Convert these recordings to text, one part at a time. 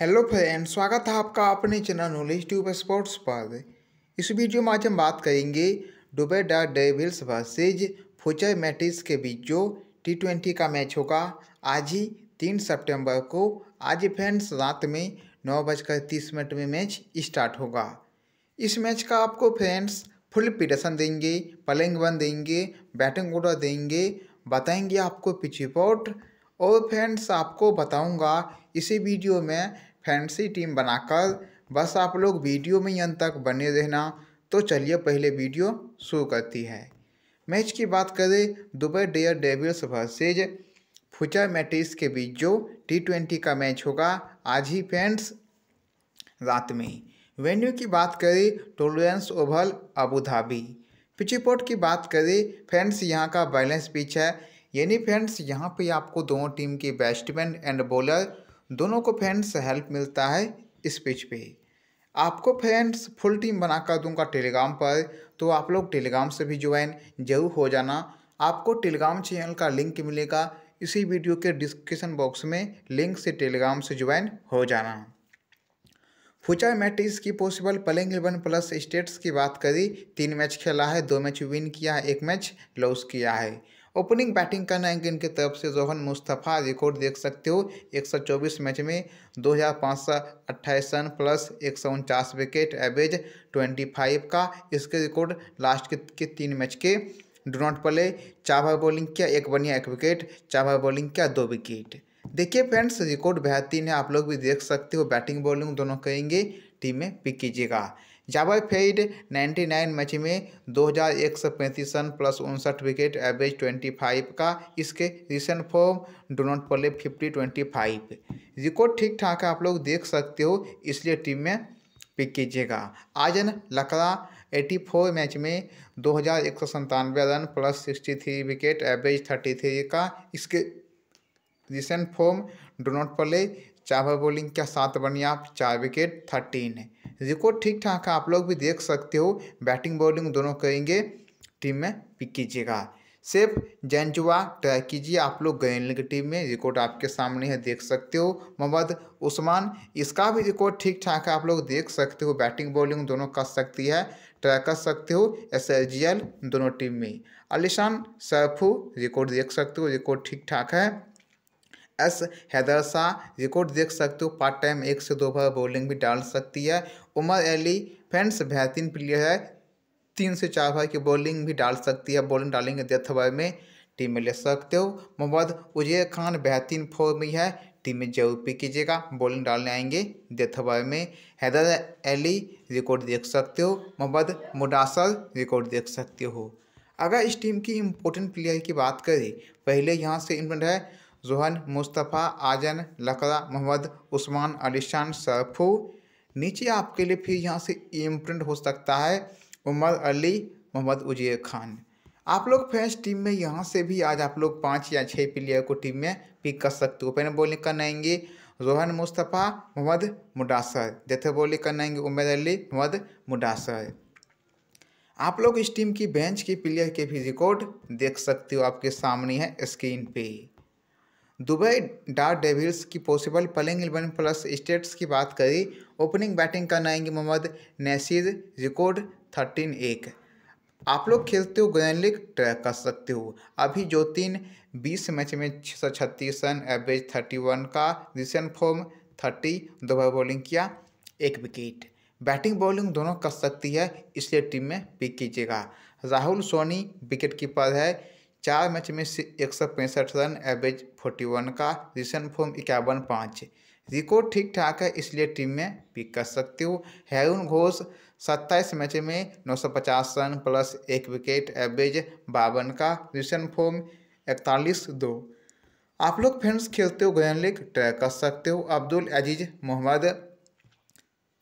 Hello friend स्वागत है आपका अपने चैनल नॉलेज ट्यूब स्पोर्ट्स पर इस वीडियो में आज हम बात करेंगे डुबे डा डेविल्स वर्सेज फ्यूचर मैटिस के बीच जो टी ट्वेंटी का मैच होगा आज ही तीन सितंबर को आज फ्रेंड्स रात में नौ बजकर तीस मिनट में मैच स्टार्ट होगा इस मैच का आपको फ्रेंड्स फुल पिटेशन देंगे पलिंग वन देंगे बैटिंग ऑर्डर देंगे बताएंगे आपको पिच रिपोर्ट और फ्रेंड्स आपको बताऊंगा इसी वीडियो में फैंसी टीम बनाकर बस आप लोग वीडियो में ही अंत तक बने रहना तो चलिए पहले वीडियो शुरू करती है मैच की बात करें Dubai Daredevils versus future Mattis के बीच जो टी ट्वेंटी का मैच होगा आज ही फैंस रात में वेन्यू की बात करें Tolerance Oval Abu Dhabi pitch report की बात करें फैंस यहाँ का बैलेंस पिच है यानी फैंस यहाँ पे आपको दोनों टीम के बैट्समैन एंड बॉलर दोनों को फ्रेंड्स हेल्प मिलता है इस पेज पे आपको फ्रेंड्स फुल टीम बना कर दूंगा टेलीग्राम पर तो आप लोग टेलीग्राम से भी ज्वाइन जरूर हो जाना आपको टेलीग्राम चैनल का लिंक मिलेगा इसी वीडियो के डिस्क्रिप्शन बॉक्स में लिंक से टेलीग्राम से ज्वाइन हो जाना फ्यूचर मैटिस की possible playing eleven plus stats की बात करी तीन मैच खेला है दो मैच विन किया है एक मैच लॉस किया है ओपनिंग बैटिंग करना है इनकी तरफ से जोहन मुस्तफ़ा रिकॉर्ड देख सकते हो 124 मैच में दो हज़ार पाँच सौ अट्ठाईस रन प्लस एक सौ उनचास विकेट एवरेज 25 का इसके रिकॉर्ड लास्ट के, के तीन मैच के डो नॉट प्ले चार भाई बॉलिंग किया एक बनिया एक विकेट चार भाई बॉलिंग किया दो विकेट देखिए फ्रेंड्स रिकॉर्ड बेहतरीन है आप लोग भी देख सकते हो बैटिंग बॉलिंग दोनों करेंगे टीम में पिक कीजिएगा जाबर फेड 99 मैच में पैंतीस रन प्लस उनसठ विकेट एवरेज 25 का इसके recent form do not play fifty twenty five record ठीक ठाक है आप लोग देख सकते हो इसलिए टीम में पिक कीजिएगा आजन लकड़ा 84 मैच में दो रन प्लस 63 विकेट एवरेज 33 का इसके recent form do not play bowling का सात बनिया चार विकेट थर्टीन रिकॉर्ड ठीक ठाक है आप लोग भी देख सकते हो बैटिंग बॉलिंग दोनों करेंगे टीम में पिक कीजिएगा सिर्फ जुआ ट्राई कीजिए आप लोग गैनल की टीम में रिकॉर्ड आपके सामने है देख सकते हो मोहम्मद उस्मान इसका भी रिकॉर्ड ठीक ठाक है आप लोग देख सकते हो बैटिंग बॉलिंग दोनों कर सकती है ट्राई कर सकते हो एस दोनों टीम में अलीशान सैफू रिकॉर्ड देख सकते हो रिकॉर्ड ठीक ठाक है एस हैदर शाह रिकॉर्ड देख सकते हो पार्ट टाइम एक से दो बार बॉलिंग भी डाल सकती है उमर अली फ्रेंड्स बेहतरीन प्लेयर है तीन से चार बार की बॉलिंग भी डाल सकती है बॉलिंग डालेंगे डेथ ओवर में टीम में ले सकते हो मोहम्मद उजेर खान बेहतरीन फॉर्म में है टीम में जरूर पे कीजिएगा बॉलिंग डालने आएंगे डेथ ओवर में हैदर अली रिकॉर्ड देख सकते हो मोहम्मद मुडासर रिकॉर्ड देख सकते हो अगर इस टीम की इम्पोर्टेंट प्लेयर की बात करें पहले यहाँ से इम्पोर्टेंट है जोहन मुस्तफ़ा आजन लकड़ा मोहम्मद उस्मान अलीशान सरफू नीचे आपके लिए फिर यहाँ से इम्प्रिंट हो सकता है उमर अली मोहम्मद उजीर खान आप लोग फ्रेंड्स टीम में यहाँ से भी आज आप लोग पाँच या छः प्लेयर को टीम में पिक कर सकते हो पहले बॉलिंग करने आएंगे रोहन मुस्तफ़ा मोहम्मद मुडासर जैसे बॉलिंग करने आएंगे उमर अली मोहम्मद मुडासर आप लोग इस टीम की बेंच के प्लेयर के भी रिकॉर्ड देख सकते हो आपके सामने है स्क्रीन पे दुबई डार डेविल्स की possible playing eleven plus stats की बात करी ओपनिंग बैटिंग करना आएंगे मोहम्मद नसीर रिकॉर्ड थर्टीन एक आप लोग खेलते हो ग्रैंड लीग ट्रैक कर सकते हो अभी जो तीन बीस मैच में छः सौ छत्तीस रन एवरेज थर्टी वन का रिसेंट फॉर्म थर्टी दोबारा बॉलिंग किया एक विकेट बैटिंग बॉलिंग दोनों कर सकती है इसलिए टीम में पिक कीजिएगा राहुल सोनी विकेट कीपर है चार मैच में से एक सौ पैंसठ रन एवरेज फोर्टी वन का रिसन फॉर्म इक्यावन पाँच रिकॉर्ड ठीक ठाक है इसलिए टीम में पिक कर सकते हो हैरून घोष सत्ताईस मैच में नौ सौ पचास रन प्लस एक विकेट एवरेज बावन का रिसन फॉर्म इकतालीस दो आप लोग फ्रेंड्स खेलते हो ग्रैंड लीग ट्राई कर सकते हो अब्दुल अजीज मोहम्मद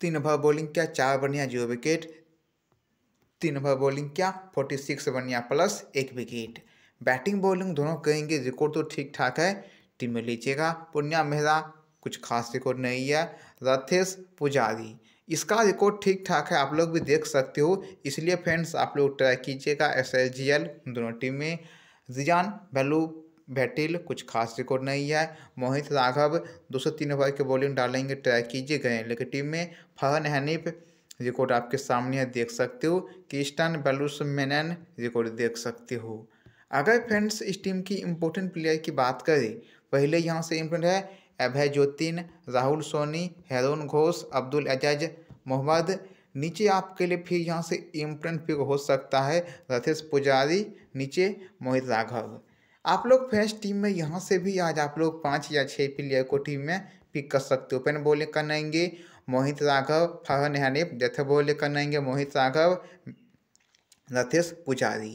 तीन ओवर बॉलिंग क्या चार बनिया जीरो विकेट तीन ओवर बॉलिंग क्या फोर्टी सिक्स बनिया प्लस एक विकेट बैटिंग बॉलिंग दोनों कहेंगे रिकॉर्ड तो ठीक ठाक है टीम में लीजिएगा पूर्णिया मेहरा कुछ खास रिकॉर्ड नहीं है रथेश पुजारी इसका रिकॉर्ड ठीक ठाक है आप लोग भी देख सकते हो इसलिए फ्रेंड्स आप लोग ट्राई कीजिएगा एस जी एल दोनों टीम में रिजान बैलू बैटिल कुछ खास रिकॉर्ड नहीं है मोहित राघव दो सौ तीन ओवर के बॉलिंग डालेंगे ट्राई कीजिए गए लेकिन टीम में फहन हैनिफ रिकॉर्ड आपके सामने है देख सकते हो किस्टन बेलूस मेनन रिकॉर्ड देख सकते हो अगर फ्रेंड्स इस टीम की इम्पोर्टेंट प्लेयर की बात करें पहले यहाँ से इम्पोर्टेंट है अभय ज्योतिन राहुल सोनी हैरोन घोष अब्दुल एजाज मोहम्मद नीचे आपके लिए फिर यहाँ से इम्पोर्टेंट पिक हो सकता है रथेश पुजारी नीचे मोहित राघव आप लोग फ्रेंड्स टीम में यहाँ से भी आज आप लोग पाँच या छः प्लेयर को टीम में पिक कर सकते हो ओपन कर करेंगे मोहित राघव फहन हनीफ डेथ बॉलिंग करेंगे मोहित राघव रथेश पुजारी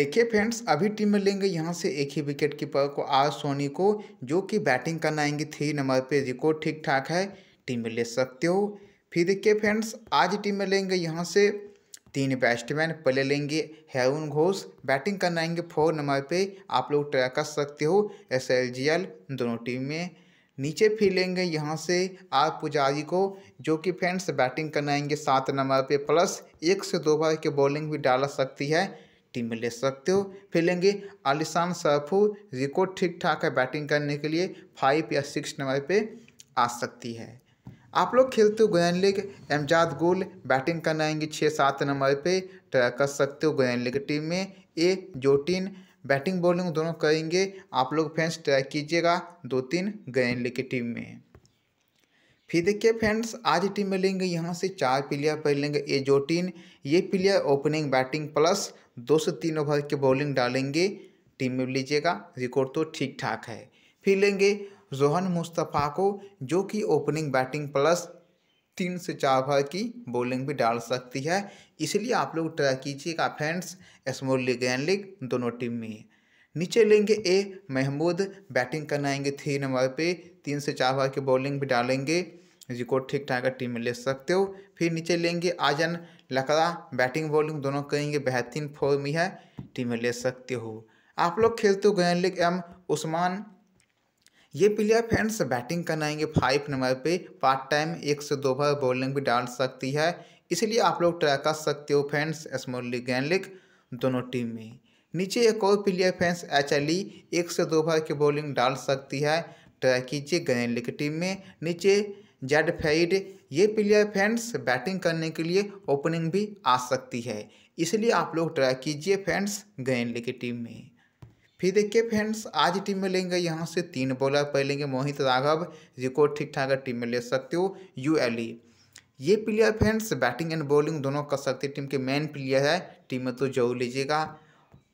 देखिए फ्रेंड्स अभी टीम में लेंगे यहाँ से एक ही विकेट कीपर को आर सोनी को जो कि बैटिंग करना आएंगे थ्री नंबर पे रिकॉर्ड ठीक ठाक है टीम में ले सकते हो फिर देखिए फ्रेंड्स आज टीम में लेंगे यहाँ से तीन बैट्समैन पहले लेंगे हेरुन घोष बैटिंग करना आएंगे फोर नंबर पे आप लोग ट्राई कर सकते हो एस एल जी एल दोनों टीम में नीचे फिर लेंगे यहाँ से आर पुजारी को जो कि फ्रेंड्स बैटिंग करना आएंगे सात नंबर पे प्लस एक से दो बार की बॉलिंग भी डाल सकती है टीम में ले सकते हो फिर लेंगे आलिशान सरफू रिकॉर्ड ठीक ठाक है बैटिंग करने के लिए फाइव या सिक्स नंबर पे आ सकती है आप लोग खेलते हो गोयन लीग एमजाद गोल बैटिंग करने आएंगे छः सात नंबर पे ट्राई कर सकते हो गोयन लीग टीम में ए जोटिन बैटिंग बॉलिंग दोनों करेंगे आप लोग फ्रेंड्स ट्राई कीजिएगा दो तीन गोयन लीग की टीम में फिर देखिए फ्रेंड्स आज टीम में लेंगे यहाँ से चार प्लेयर पहले लेंगे ए जोटिन ये प्लेयर ओपनिंग बैटिंग प्लस दो से तीन ओवर के बॉलिंग डालेंगे टीम में लीजिएगा रिकॉर्ड तो ठीक ठाक है फिर लेंगे जोहन मुस्तफ़ा को जो कि ओपनिंग बैटिंग प्लस तीन से चार ओवर की बॉलिंग भी डाल सकती है इसलिए आप लोग ट्राई कीजिएगा friends small league and league दोनों टीम में नीचे लेंगे ए महमूद बैटिंग करना आएंगे थ्री नंबर पे तीन से चार ओवर की बॉलिंग भी डालेंगे रिकॉर्ड ठीक ठाक टीम में ले सकते हो फिर नीचे लेंगे आजन लकड़ा बैटिंग बॉलिंग दोनों करेंगे बेहतरीन फॉर्म यह टीम में ले सकते हो आप लोग खेलते हो गए एम उस्मान ये प्लेयर फ्रेंड्स बैटिंग करनाएंगे फाइव नंबर पे पार्ट टाइम एक से दो बार बॉलिंग भी डाल सकती है इसलिए आप लोग ट्राई कर सकते हो फ्रेंड्स स्मॉल लीग गैन दोनों टीम में नीचे एक और प्लेयर फैंस एच एल एक से दो बार की बॉलिंग डाल सकती है ट्राई कीजिए गैन टीम में नीचे जेड फेड ये प्लेयर फ्रेंड्स बैटिंग करने के लिए ओपनिंग भी आ सकती है इसलिए आप लोग ट्राई कीजिए फ्रेंड्स गए की टीम में फिर देखिए फ्रेंड्स आज टीम में लेंगे यहाँ से तीन बॉलर पहले लेंगे मोहित राघव रिकॉर्ड ठीक ठाक टीम में ले सकते हो यू एली e। ये player friends batting and bowling दोनों कर सकते टीम के मेन प्लेयर है टीम में तो जरूर लीजिएगा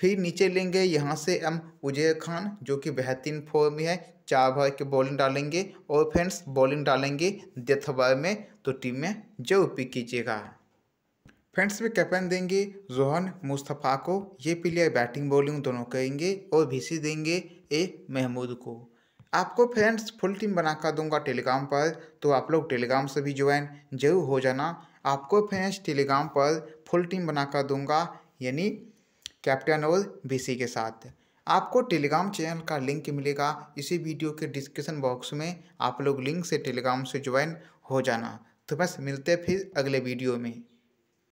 फिर नीचे लेंगे यहाँ से हम उजय खान जो कि बेहतरीन फॉर्म में है चार ओवर के बॉलिंग डालेंगे और फ्रेंड्स बॉलिंग डालेंगे डेथ ओवर में तो टीम में जो पिक कीजिएगा फ्रेंड्स में कैप्टन देंगे रोहन मुस्तफ़ा को ये प्लेयर बैटिंग बॉलिंग दोनों करेंगे और भीसी देंगे ए महमूद को आपको फ्रेंड्स फुल टीम बनाकर दूंगा टेलीग्राम पर तो आप लोग टेलीग्राम से भी ज्वाइन जरूर हो जाना आपको फ्रेंड्स टेलीग्राम पर फुल टीम बनाकर दूंगा यानी कैप्टन और बीसी के साथ आपको टेलीग्राम चैनल का लिंक मिलेगा इसी वीडियो के डिस्क्रिप्शन बॉक्स में आप लोग लिंक से टेलीग्राम से ज्वाइन हो जाना तो बस मिलते हैं फिर अगले वीडियो में